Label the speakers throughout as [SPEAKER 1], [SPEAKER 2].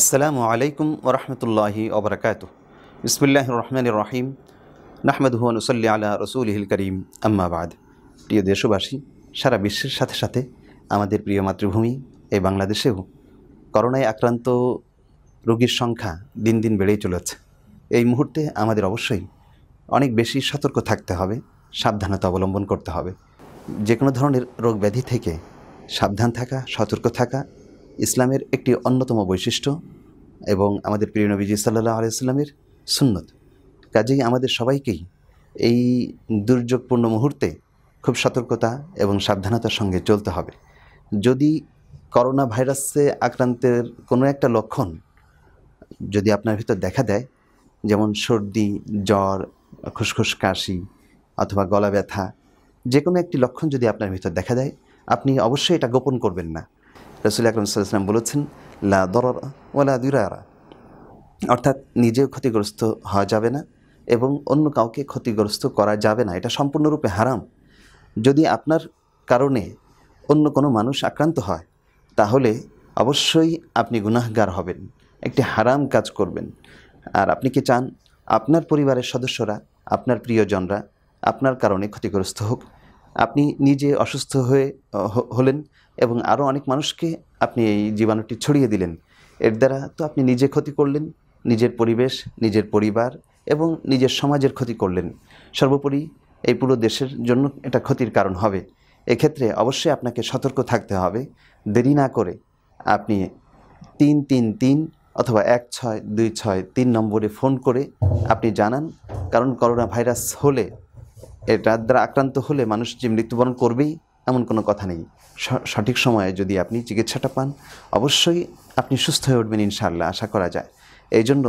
[SPEAKER 1] আসসালামু আলাইকুম ওরহমতুল্লাহি ওবরাকাত বিসমুল্লাহ রহমান রহিম নাহমদুহন উসল্লি আলা রসুলহিল করিম আম্মাবাদ প্রিয় দেশবাসী সারা বিশ্বের সাথে সাথে আমাদের প্রিয় মাতৃভূমি এই বাংলাদেশেও করোনায় আক্রান্ত রোগীর সংখ্যা দিন দিন বেড়েই চলেছে এই মুহূর্তে আমাদের অবশ্যই অনেক বেশি সতর্ক থাকতে হবে সাবধানতা অবলম্বন করতে হবে যে কোনো ধরনের রোগ ব্যাধি থেকে সাবধান থাকা সতর্ক থাকা ইসলামের একটি অন্যতম বৈশিষ্ট্য এবং আমাদের প্রিয় নবীজি সাল্লাহ আলাইস্লামের সুন্নত কাজেই আমাদের সবাইকেই এই দুর্যোগপূর্ণ মুহূর্তে খুব সতর্কতা এবং সাবধানতার সঙ্গে চলতে হবে যদি করোনা ভাইরাসে আক্রান্তের কোনো একটা লক্ষণ যদি আপনার ভিতর দেখা দেয় যেমন সর্দি জ্বর খুসখুস কাশি অথবা গলা ব্যথা যে কোনো একটি লক্ষণ যদি আপনার ভিতর দেখা দেয় আপনি অবশ্যই এটা গোপন করবেন না রসুল আকরম সাল্লাম বলেছেন লা দরর ও লা দুরারা অর্থাৎ নিজেও ক্ষতিগ্রস্ত হওয়া যাবে না এবং অন্য কাউকে ক্ষতিগ্রস্ত করা যাবে না এটা সম্পূর্ণরূপে হারাম যদি আপনার কারণে অন্য কোনো মানুষ আক্রান্ত হয় তাহলে অবশ্যই আপনি গুনাহগার হবেন একটি হারাম কাজ করবেন আর আপনি কি চান আপনার পরিবারের সদস্যরা আপনার প্রিয়জনরা আপনার কারণে ক্ষতিগ্রস্ত হোক আপনি নিজে অসুস্থ হয়ে হলেন এবং আরও অনেক মানুষকে আপনি এই জীবাণুটি ছড়িয়ে দিলেন এর দ্বারা তো আপনি নিজে ক্ষতি করলেন নিজের পরিবেশ নিজের পরিবার এবং নিজের সমাজের ক্ষতি করলেন সর্বোপরি এই পুরো দেশের জন্য এটা ক্ষতির কারণ হবে এক্ষেত্রে অবশ্যই আপনাকে সতর্ক থাকতে হবে দেরি না করে আপনি তিন তিন তিন অথবা এক ছয় দুই ছয় তিন নম্বরে ফোন করে আপনি জানান কারণ করোনা ভাইরাস হলে এটার দ্বারা আক্রান্ত হলে মানুষ যে মৃত্যুবরণ করবেই এমন কোনো কথা নেই সঠিক সময়ে যদি আপনি চিকিৎসাটা পান অবশ্যই আপনি সুস্থ হয়ে উঠবেন ইনশাআল্লাহ আশা করা যায় এই জন্য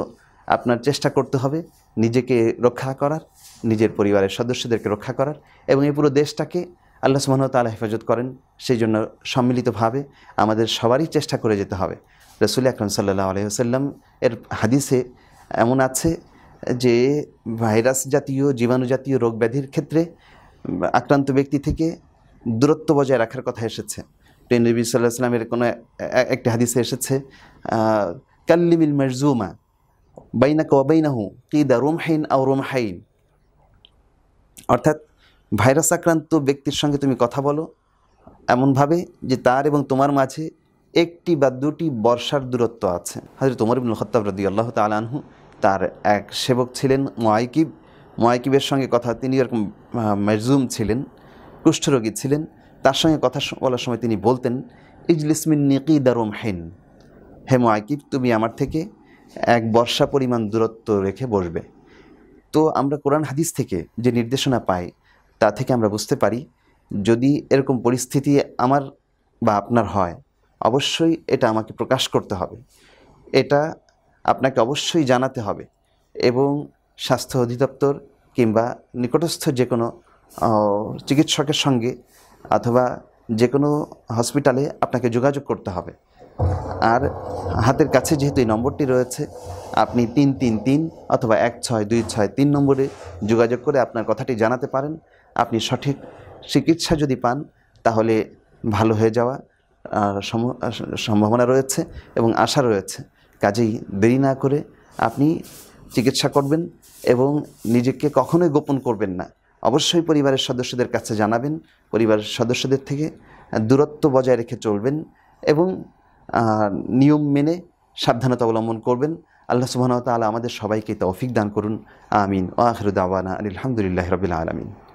[SPEAKER 1] আপনার চেষ্টা করতে হবে নিজেকে রক্ষা করার নিজের পরিবারের সদস্যদেরকে রক্ষা করার এবং এই পুরো দেশটাকে আল্লাহ সুবাহ তালা হেফাজত করেন সেই জন্য সম্মিলিতভাবে আমাদের সবারই চেষ্টা করে যেতে হবে রসুল আকরম সাল্লাহ আলহিহসাল্লাম এর হাদিসে এমন আছে যে ভাইরাস জাতীয় জীবাণু জাতীয় রোগ ব্যাধির ক্ষেত্রে আক্রান্ত ব্যক্তি থেকে দূরত্ব বজায় রাখার কথা এসেছে টেনবি নবী সাল্লাহ ইসলামের কোনো একটি হাদিসে এসেছে কাল্লিমিল মরজুমা বাইনা কি দা রোম হাইন আও রোম হাইন অর্থাৎ ভাইরাস আক্রান্ত ব্যক্তির সঙ্গে তুমি কথা বলো এমনভাবে যে তার এবং তোমার মাঝে একটি বা দুটি বর্ষার দূরত্ব আছে হাজরত তোমার ইবনুল খত্তাব রদি আল্লাহ তালানহু তার এক সেবক ছিলেন মোয়াইকিব মোয়াইকিবের সঙ্গে কথা তিনি এরকম মেজুম ছিলেন কুষ্ঠরোগী ছিলেন তার সঙ্গে কথা বলার সময় তিনি বলতেন ইজলিসমিন নিকি দারুম হেন হে মোয়াইকিব তুমি আমার থেকে এক বর্ষা পরিমাণ দূরত্ব রেখে বসবে তো আমরা কোরআন হাদিস থেকে যে নির্দেশনা পাই তা থেকে আমরা বুঝতে পারি যদি এরকম পরিস্থিতি আমার বা আপনার হয় অবশ্যই এটা আমাকে প্রকাশ করতে হবে এটা আপনাকে অবশ্যই জানাতে হবে এবং স্বাস্থ্য অধিদপ্তর কিংবা নিকটস্থ যে কোনো চিকিৎসকের সঙ্গে অথবা যে কোনো হসপিটালে আপনাকে যোগাযোগ করতে হবে আর হাতের কাছে যেহেতু এই নম্বরটি রয়েছে আপনি তিন তিন তিন অথবা এক ছয় দুই ছয় তিন নম্বরে যোগাযোগ করে আপনার কথাটি জানাতে পারেন আপনি সঠিক চিকিৎসা যদি পান তাহলে ভালো হয়ে যাওয়া সম্ভাবনা রয়েছে এবং আশা রয়েছে কাজেই দেরি না করে আপনি চিকিৎসা করবেন এবং নিজেকে কখনোই গোপন করবেন না অবশ্যই পরিবারের সদস্যদের কাছে জানাবেন পরিবারের সদস্যদের থেকে দূরত্ব বজায় রেখে চলবেন এবং নিয়ম মেনে সাবধানতা অবলম্বন করবেন আল্লাহ সুবাহ তালা আমাদের সবাইকে তৌফিক দান করুন আমিন ও আখরুদ আওয়ানা আলহামদুলিল্লাহ রবিল আলমিন